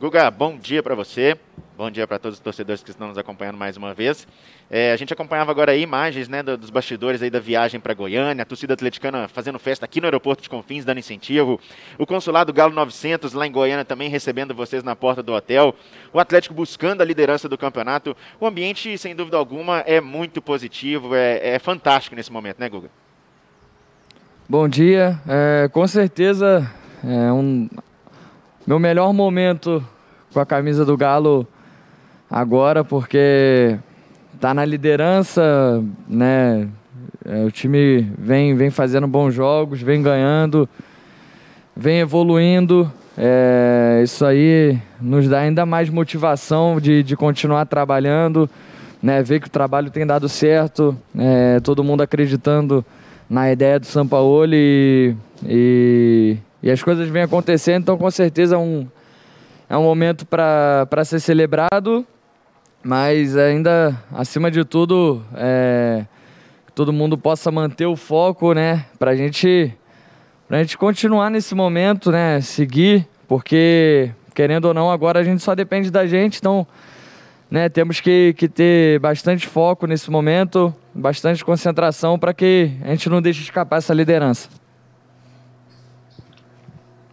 Guga, bom dia para você. Bom dia para todos os torcedores que estão nos acompanhando mais uma vez. É, a gente acompanhava agora imagens né, dos bastidores aí da viagem para Goiânia, a torcida atleticana fazendo festa aqui no aeroporto de Confins, dando incentivo. O consulado Galo 900 lá em Goiânia também recebendo vocês na porta do hotel. O Atlético buscando a liderança do campeonato. O ambiente, sem dúvida alguma, é muito positivo, é, é fantástico nesse momento, né, Guga? Bom dia. É, com certeza é um, meu melhor momento com a camisa do Galo agora, porque tá na liderança, né? É, o time vem, vem fazendo bons jogos, vem ganhando, vem evoluindo. É, isso aí nos dá ainda mais motivação de, de continuar trabalhando, né? ver que o trabalho tem dado certo, é, todo mundo acreditando na ideia do Sampaoli e, e e as coisas vêm acontecendo, então com certeza é um, é um momento para ser celebrado, mas ainda, acima de tudo, é, que todo mundo possa manter o foco, né? Para gente, a gente continuar nesse momento, né? Seguir, porque querendo ou não, agora a gente só depende da gente, então né, temos que, que ter bastante foco nesse momento, bastante concentração para que a gente não deixe escapar essa liderança.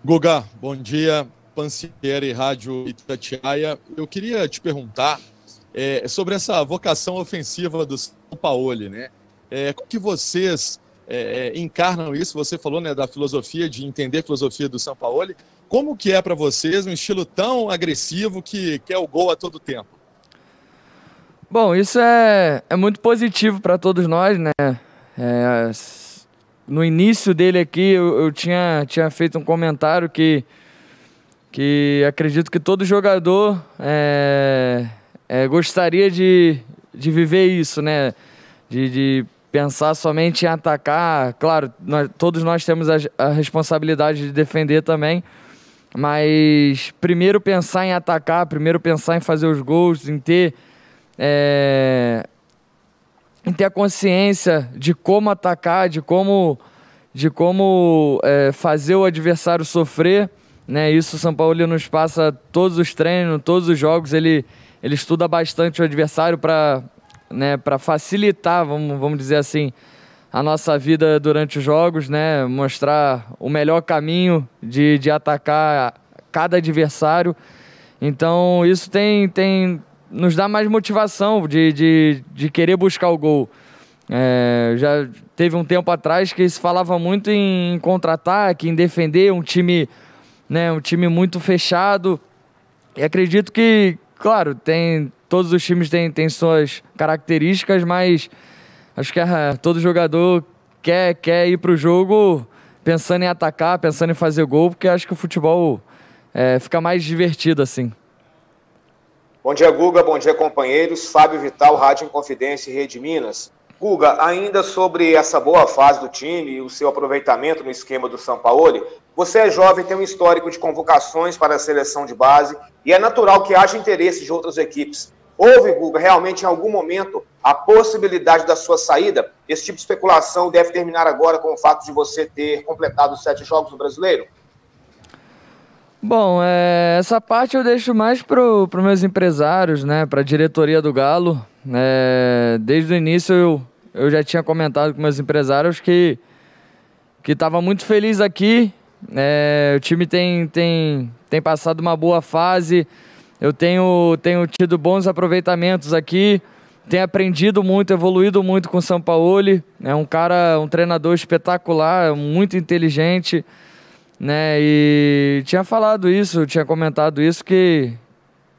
Guga, bom dia. Pancieri, Rádio Itatiaia. Eu queria te perguntar é, sobre essa vocação ofensiva do São Paulo, né? É, como que vocês é, é encarnam isso? Você falou né, da filosofia, de entender a filosofia do São Paulo. Como que é para vocês um estilo tão agressivo que quer é o gol a todo tempo? Bom, isso é, é muito positivo para todos nós, né? É, no início dele aqui eu, eu, tinha, tinha feito um comentário que, que acredito que todo jogador é, é, gostaria de, de viver isso, né? De, de pensar somente em atacar. Claro, nós, todos nós temos a, a responsabilidade de defender também. Mas primeiro pensar em atacar, primeiro pensar em fazer os gols, em ter é, em ter a consciência de como atacar, de como, de como é, fazer o adversário sofrer. Né? Isso o São Paulo nos passa todos os treinos, todos os jogos. Ele, ele estuda bastante o adversário para né, facilitar, vamos, vamos dizer assim, a nossa vida durante os jogos, né? mostrar o melhor caminho de, de atacar cada adversário. Então isso tem, tem, nos dá mais motivação de, de, de querer buscar o gol. É, já teve um tempo atrás que se falava muito em contra-ataque, em defender um time, né, um time muito fechado. E acredito que, claro, tem todos os times têm, têm suas características, mas acho que todo jogador quer quer ir para o jogo pensando em atacar, pensando em fazer gol, porque acho que o futebol é, fica mais divertido assim. Bom dia, Guga. Bom dia, companheiros. Fábio Vital, Rádio Inconfidência Rede Minas. Guga, ainda sobre essa boa fase do time e o seu aproveitamento no esquema do São Paulo, você é jovem, tem um histórico de convocações para a seleção de base e é natural que haja interesse de outras equipes. Houve, Guga, realmente em algum momento a possibilidade da sua saída? Esse tipo de especulação deve terminar agora com o fato de você ter completado sete jogos no brasileiro? Bom, é, essa parte eu deixo mais para os meus empresários, né, para a diretoria do Galo. É, desde o início eu, eu já tinha comentado com meus empresários que que estava muito feliz aqui. É, o time tem, tem, tem passado uma boa fase. Eu tenho, tenho tido bons aproveitamentos aqui. Tenho aprendido muito, evoluído muito com o Sampaoli. É um cara, um treinador espetacular, muito inteligente né? E tinha falado isso, tinha comentado isso que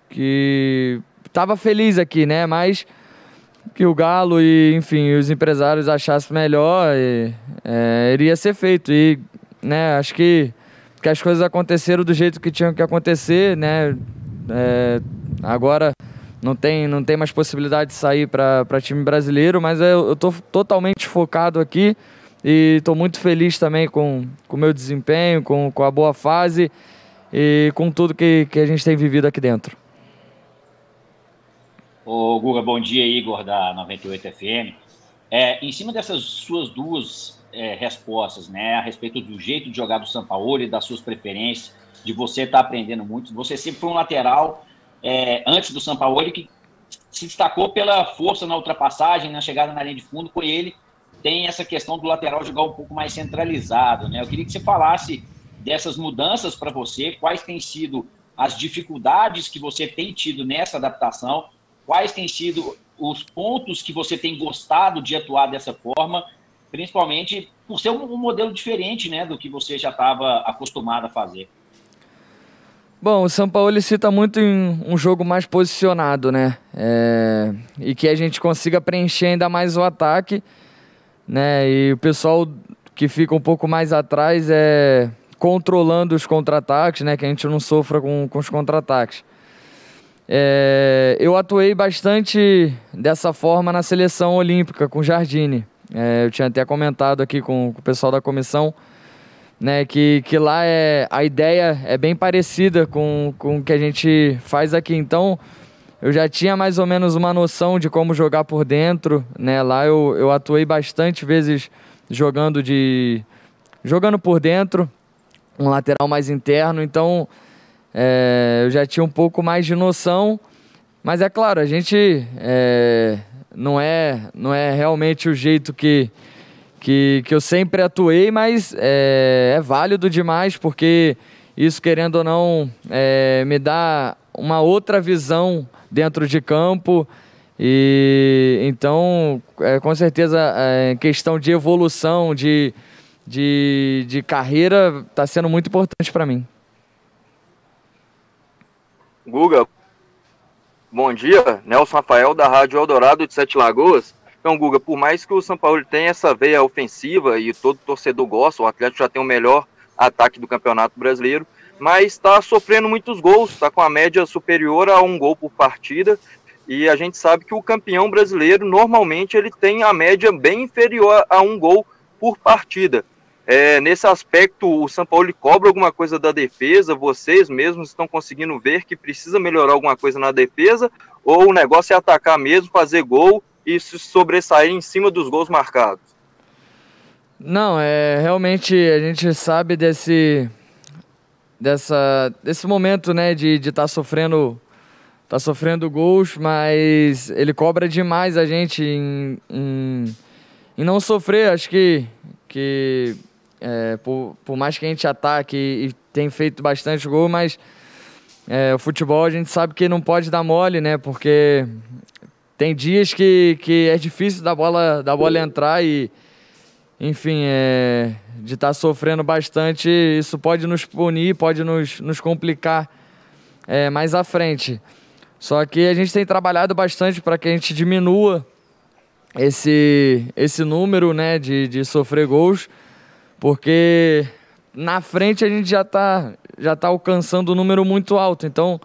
que tava feliz aqui, né? Mas que o Galo e, enfim, os empresários achassem melhor, e, é, iria ser feito. E, né? Acho que que as coisas aconteceram do jeito que tinham que acontecer, né? É, agora não tem, não tem mais possibilidade de sair para time brasileiro, mas eu, estou totalmente focado aqui. E estou muito feliz também com o meu desempenho, com, com a boa fase e com tudo que, que a gente tem vivido aqui dentro. Ô, Guga, bom dia, Igor, da 98 FM. É, em cima dessas suas duas é, respostas, né, a respeito do jeito de jogar do Sampaoli e das suas preferências, de você estar tá aprendendo muito, você sempre foi um lateral é, antes do Sampaoli que se destacou pela força na ultrapassagem, na chegada na linha de fundo, foi ele tem essa questão do lateral jogar um pouco mais centralizado, né? Eu queria que você falasse dessas mudanças para você, quais têm sido as dificuldades que você tem tido nessa adaptação, quais têm sido os pontos que você tem gostado de atuar dessa forma, principalmente por ser um, modelo diferente, né, do que você já estava acostumado a fazer. Bom, o São Paulo cita muito em um jogo mais posicionado, né? É... E que a gente consiga preencher ainda mais o ataque né? E o pessoal que fica um pouco mais atrás é controlando os contra-ataques, né? Que a gente não sofra com, com os contra-ataques. É, eu atuei bastante dessa forma na seleção olímpica com Jardine. É, eu tinha até comentado aqui com, com o pessoal da comissão né, que, que lá é, a ideia é bem parecida com, com o que a gente faz aqui. Então, eu já tinha mais ou menos uma noção de como jogar por dentro, né? Lá eu, eu atuei bastante vezes jogando de jogando por dentro, um lateral mais interno, então é, eu já tinha um pouco mais de noção, mas é claro, a gente é, não é não é realmente o jeito que que, que eu sempre atuei, mas é, é válido demais porque isso querendo ou não é, me dá uma outra visão dentro de campo. E então, é, com certeza, é, questão de evolução, de, de, de carreira, está sendo muito importante para mim. Guga, bom dia. Nelson Rafael, da Rádio Eldorado de Sete Lagoas. Então, Guga, por mais que o São Paulo tenha essa veia ofensiva e todo torcedor gosta, o Atlético já tem o melhor ataque do Campeonato Brasileiro, mas está sofrendo muitos gols, está com a média superior a um gol por partida. E a gente sabe que o campeão brasileiro normalmente ele tem a média bem inferior a um gol por partida. É, nesse aspecto, o São Paulo cobra alguma coisa da defesa? Vocês mesmos estão conseguindo ver que precisa melhorar alguma coisa na defesa? Ou o negócio é atacar mesmo, fazer gol e se sobressair em cima dos gols marcados? Não, é realmente a gente sabe desse dessa, desse momento, né, de estar tá sofrendo tá sofrendo gols, mas ele cobra demais a gente em, em, em não sofrer. Acho que, que é, por, por mais que a gente ataque e, tenha tem feito bastante gol, mas é, o futebol a gente sabe que não pode dar mole, né? Porque tem dias que, que é difícil da bola, da bola entrar e, enfim, é, de estar tá sofrendo bastante, isso pode nos punir, pode nos, nos complicar é, mais à frente. Só que a gente tem trabalhado bastante para que a gente diminua esse, esse número né, de, de sofrer gols, porque na frente a gente já está já tá alcançando um número muito alto. Então,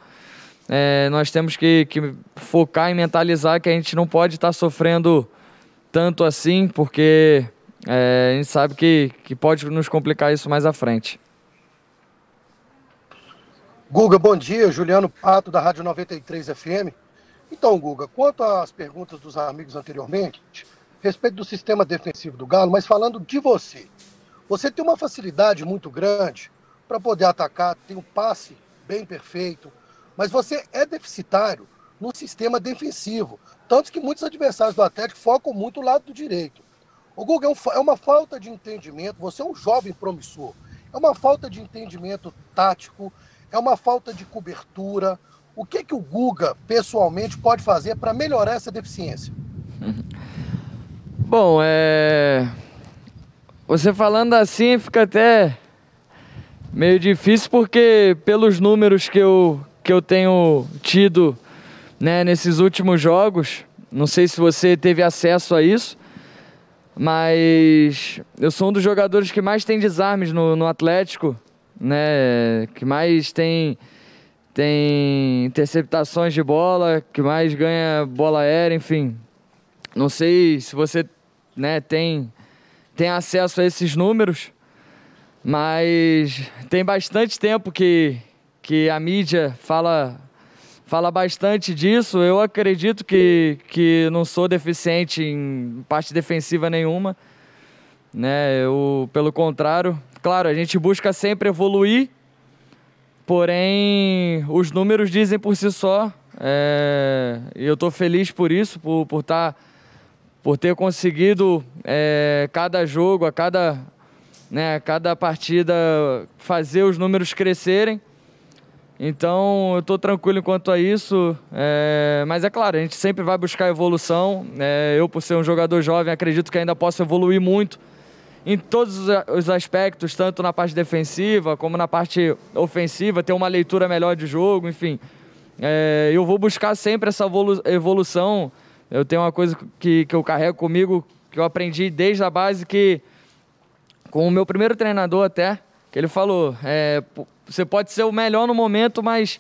é, nós temos que, que focar e mentalizar que a gente não pode estar tá sofrendo tanto assim, porque é, a gente sabe que, que pode nos complicar isso mais à frente. Guga, bom dia. Juliano Pato, da Rádio 93 FM. Então, Guga, quanto às perguntas dos amigos anteriormente, respeito do sistema defensivo do Galo, mas falando de você, você tem uma facilidade muito grande para poder atacar, tem um passe bem perfeito, mas você é deficitário no sistema defensivo. Tanto que muitos adversários do Atlético focam muito o lado do direito. O Guga, é, é, uma falta de entendimento. Você é um jovem promissor. É uma falta de entendimento tático, é uma falta de cobertura. O que, é que o Guga, pessoalmente, pode fazer para melhorar essa deficiência? Bom, é... você falando assim fica até meio difícil porque pelos números que eu, que eu tenho tido né, nesses últimos jogos, não sei se você teve acesso a isso, mas eu sou um dos jogadores que mais tem desarmes no, no Atlético, né? Que mais tem, tem interceptações de bola, que mais ganha bola aérea, enfim. Não sei se você né, tem, tem acesso a esses números, mas tem bastante tempo que, que a mídia fala fala bastante disso. Eu acredito que, que não sou deficiente em parte defensiva nenhuma. Né? Eu, pelo contrário, claro, a gente busca sempre evoluir, porém os números dizem por si só. É, e eu estou feliz por isso, por, por, tá, por ter conseguido é, cada jogo, a cada, né, a cada partida, fazer os números crescerem. Então eu estou tranquilo quanto a isso, é... mas é claro, a gente sempre vai buscar evolução. É... eu, por ser um jogador jovem, acredito que ainda posso evoluir muito em todos os aspectos, tanto na parte defensiva como na parte ofensiva, ter uma leitura melhor de jogo, enfim. É... eu vou buscar sempre essa evolução. Eu tenho uma coisa que, que eu carrego comigo, que eu aprendi desde a base, que com o meu primeiro treinador até, que ele falou, é, você pode ser o melhor no momento, mas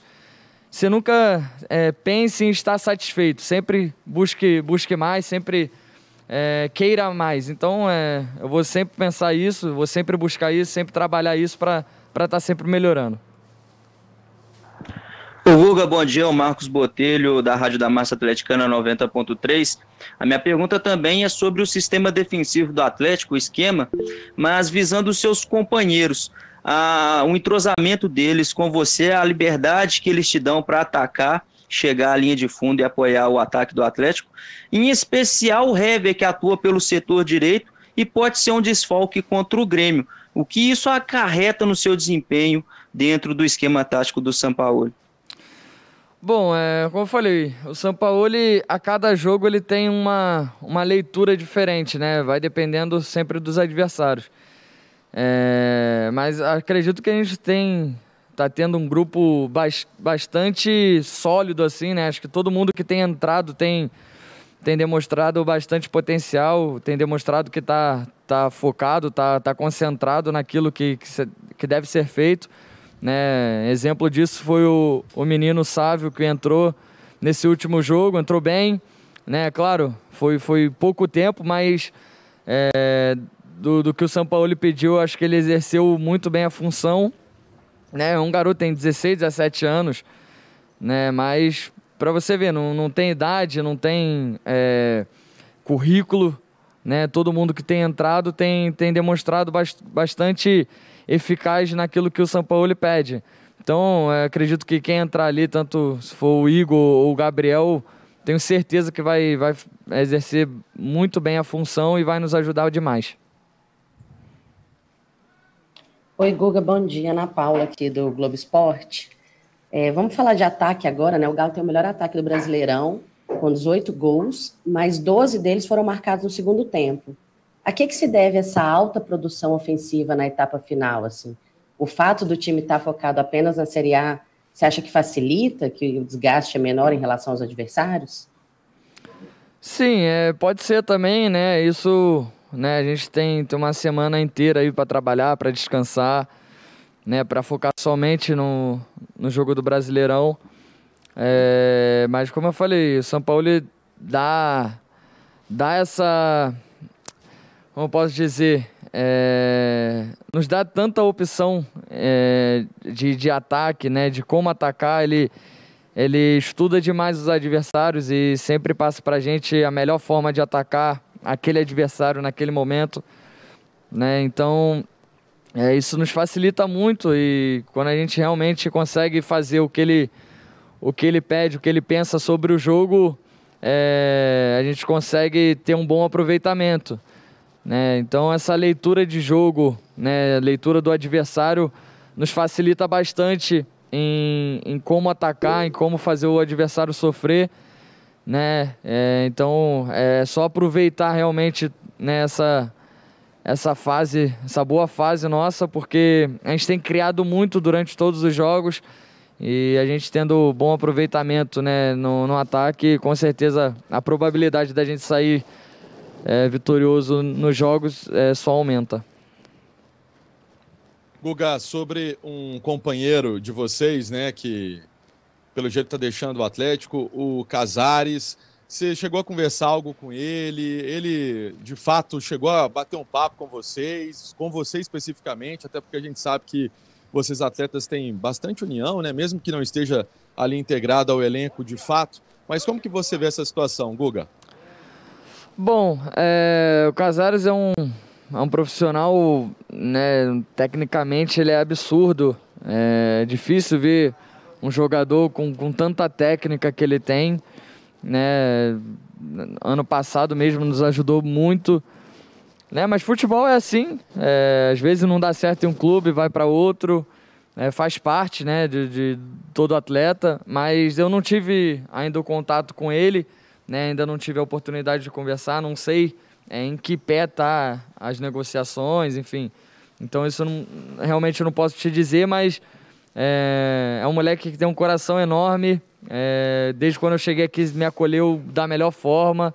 você nunca é, pense em estar satisfeito. Sempre busque, busque mais, sempre é, queira mais. Então, é, eu vou sempre pensar isso, vou sempre buscar isso, sempre trabalhar isso para estar tá sempre melhorando. O Guga, bom dia. O Marcos Botelho, da Rádio da Massa Atleticana 90.3. A minha pergunta também é sobre o sistema defensivo do Atlético, o esquema, mas visando os seus companheiros. o entrosamento deles com você, a liberdade que eles te dão para atacar, chegar à linha de fundo e apoiar o ataque do Atlético. Em especial o Hever, que atua pelo setor direito e pode ser um desfalque contra o Grêmio. O que isso acarreta no seu desempenho dentro do esquema tático do São Paulo? Bom, é, como eu falei, o São Paulo a cada jogo ele tem uma, uma leitura diferente, né? Vai dependendo sempre dos adversários. É, mas acredito que a gente tem tá tendo um grupo bastante sólido assim, né? Acho que todo mundo que tem entrado tem tem demonstrado bastante potencial, tem demonstrado que tá tá focado, tá tá concentrado naquilo que que, que deve ser feito. Né? Exemplo disso foi o, o menino Sávio que entrou nesse último jogo, entrou bem. Né? Claro, foi, foi pouco tempo, mas é, do, do que o São Paulo pediu, acho que ele exerceu muito bem a função. Né? Um garoto tem 16, 17 anos, né? mas para você ver, não, não tem idade, não tem é, currículo. Né? Todo mundo que tem entrado tem, tem demonstrado bast bastante eficaz naquilo que o Sampaoli pede. Então, é, acredito que quem entrar ali, tanto se for o Igor ou o Gabriel, tenho certeza que vai, vai exercer muito bem a função e vai nos ajudar demais. Oi, Guga, bom dia. Ana Paula aqui do Globo Esporte. É, vamos falar de ataque agora, né? O Galo tem o melhor ataque do Brasileirão, com 18 gols, mas 12 deles foram marcados no segundo tempo. A que, que se deve essa alta produção ofensiva na etapa final? Assim? O fato do time estar tá focado apenas na Série A, você acha que facilita, que o desgaste é menor em relação aos adversários? Sim, é, pode ser também, né? Isso, né? A gente tem, tem uma semana inteira aí para trabalhar, para descansar, né? Para focar somente no, no jogo do Brasileirão. É, mas como eu falei, o São Paulo dá dá essa como posso dizer, é, nos dá tanta opção é, de, de ataque, né, de como atacar. Ele, ele estuda demais os adversários e sempre passa para a gente a melhor forma de atacar aquele adversário naquele momento. Né? Então, é, isso nos facilita muito e quando a gente realmente consegue fazer o que ele, o que ele pede, o que ele pensa sobre o jogo, é, a gente consegue ter um bom aproveitamento. Né? Então essa leitura de jogo, né, leitura do adversário, nos facilita bastante em, em como atacar, em como fazer o adversário sofrer. Né? É, então é só aproveitar realmente nessa né, essa fase, essa boa fase nossa, porque a gente tem criado muito durante todos os jogos e a gente tendo bom aproveitamento né, no, no ataque, com certeza a probabilidade da gente sair é, vitorioso nos jogos é, só aumenta. Guga, sobre um companheiro de vocês, né, que pelo jeito está deixando o Atlético, o Casares. Você chegou a conversar algo com ele? Ele, de fato, chegou a bater um papo com vocês, com você especificamente, até porque a gente sabe que vocês atletas têm bastante união, né? Mesmo que não esteja ali integrado ao elenco de fato. Mas como que você vê essa situação, Guga? Bom, é, o Casares é um, é um profissional, né, tecnicamente ele é absurdo. É difícil ver um jogador com, com tanta técnica que ele tem. Né? Ano passado mesmo nos ajudou muito. Né? Mas futebol é assim. É, às vezes não dá certo em um clube, vai para outro. É, faz parte né, de, de todo atleta. Mas eu não tive ainda o contato com ele né, ainda não tive a oportunidade de conversar, não sei é, em que pé tá as negociações, enfim. Então isso não, realmente eu não posso te dizer, mas é, é um moleque que tem um coração enorme. É, desde quando eu cheguei aqui me acolheu da melhor forma.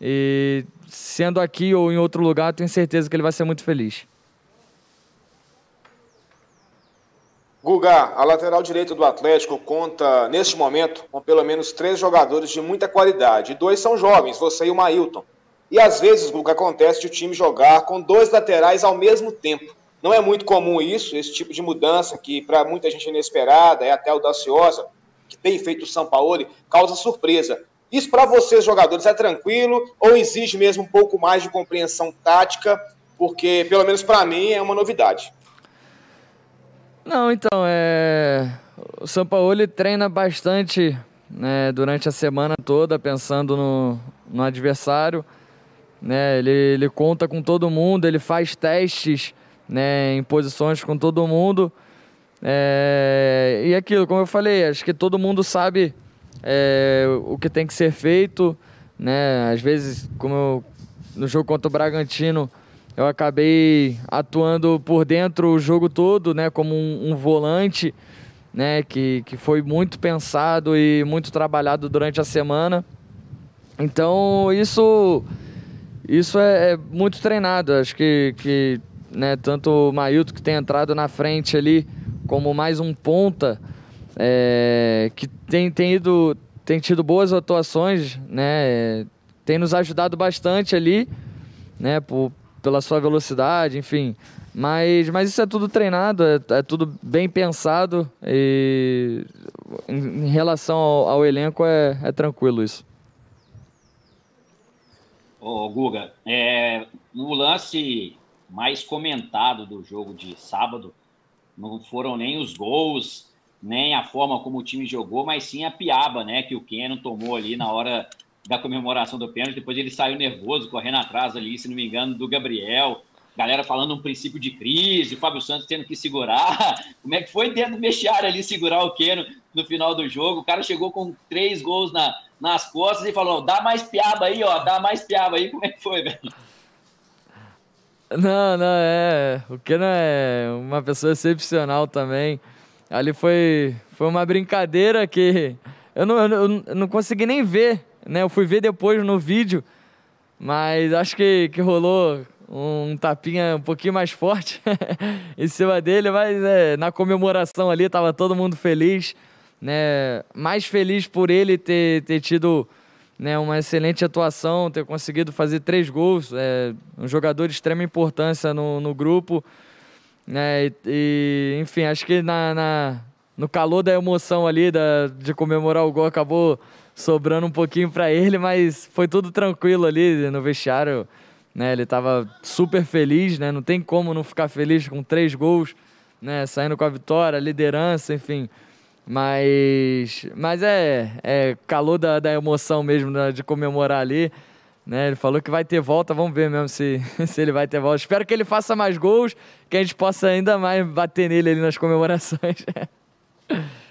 E sendo aqui ou em outro lugar, tenho certeza que ele vai ser muito feliz. Guga, a lateral direita do Atlético conta, neste momento, com pelo menos três jogadores de muita qualidade. Dois são jovens, você e o Mailton. E às vezes, Guga, acontece de o time jogar com dois laterais ao mesmo tempo. Não é muito comum isso, esse tipo de mudança que para muita gente é inesperada, é até audaciosa, que tem feito o Sampaoli, causa surpresa. Isso para vocês, jogadores, é tranquilo ou exige mesmo um pouco mais de compreensão tática? Porque, pelo menos para mim, é uma novidade. Não, então, é... o São Paulo treina bastante né, durante a semana toda, pensando no, no adversário. Né, ele, ele conta com todo mundo, ele faz testes né, em posições com todo mundo. É, e é aquilo, como eu falei, acho que todo mundo sabe é, o que tem que ser feito, né? Às vezes, como eu, no jogo contra o Bragantino, eu acabei atuando por dentro o jogo todo, né, como um, um volante, né, que, que foi muito pensado e muito trabalhado durante a semana. Então isso isso é, é muito treinado. Acho que, que né, tanto o Mailton que tem entrado na frente ali como mais um ponta é, que tem, tem ido tem tido boas atuações, né, tem nos ajudado bastante ali, né, por, pela sua velocidade, enfim. Mas, mas isso é tudo treinado, é, é tudo bem pensado e em, em relação ao, ao, elenco é, é tranquilo isso. Ô, Guga, é, no lance mais comentado do jogo de sábado, não foram nem os gols, nem a forma como o time jogou, mas sim a piaba, né, que o Keno tomou ali na hora da comemoração do pênalti. Depois ele saiu nervoso, correndo atrás ali, se não me engano, do Gabriel. Galera falando um princípio de crise, o Fábio Santos tendo que segurar. Como é que foi dentro do vestiário ali segurar o Keno no final do jogo? O cara chegou com três gols na, nas costas e falou: dá mais piaba aí, ó, dá mais piaba aí. Como é que foi, velho? Não, não, é. O Keno é uma pessoa excepcional também. Ali foi, foi uma brincadeira que eu não, eu não, eu não consegui nem ver né? Eu fui ver depois no vídeo, mas acho que, que rolou um tapinha um pouquinho mais forte em cima dele, mas é, na comemoração ali estava todo mundo feliz, né? Mais feliz por ele ter, ter tido né, uma excelente atuação, ter conseguido fazer três gols, é, um jogador de extrema importância no, no grupo. Né, e, e enfim, acho que na, na, no calor da emoção ali, da, de comemorar o gol, acabou sobrando um pouquinho para ele, mas foi tudo tranquilo ali no vestiário. Né, ele estava super feliz, né? Não tem como não ficar feliz com três gols, né? Saindo com a vitória, liderança, enfim. Mas, mas é, é calor da, da emoção mesmo de comemorar ali. Né? Ele falou que vai ter volta, vamos ver mesmo se, se ele vai ter volta. Espero que ele faça mais gols, que a gente possa ainda mais bater nele ali nas comemorações.